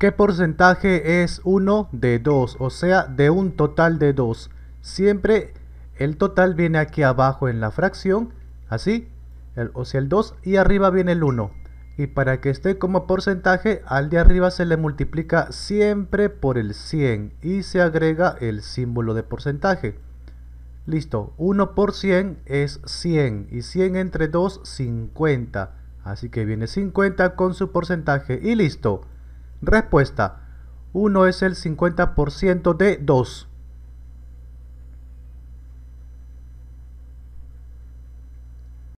¿Qué porcentaje es 1 de 2? O sea, de un total de 2. Siempre el total viene aquí abajo en la fracción, así, el, o sea el 2, y arriba viene el 1. Y para que esté como porcentaje, al de arriba se le multiplica siempre por el 100 y se agrega el símbolo de porcentaje. Listo, 1 por 100 es 100 y 100 entre 2, 50. Así que viene 50 con su porcentaje y listo. Respuesta. 1 es el 50% de 2.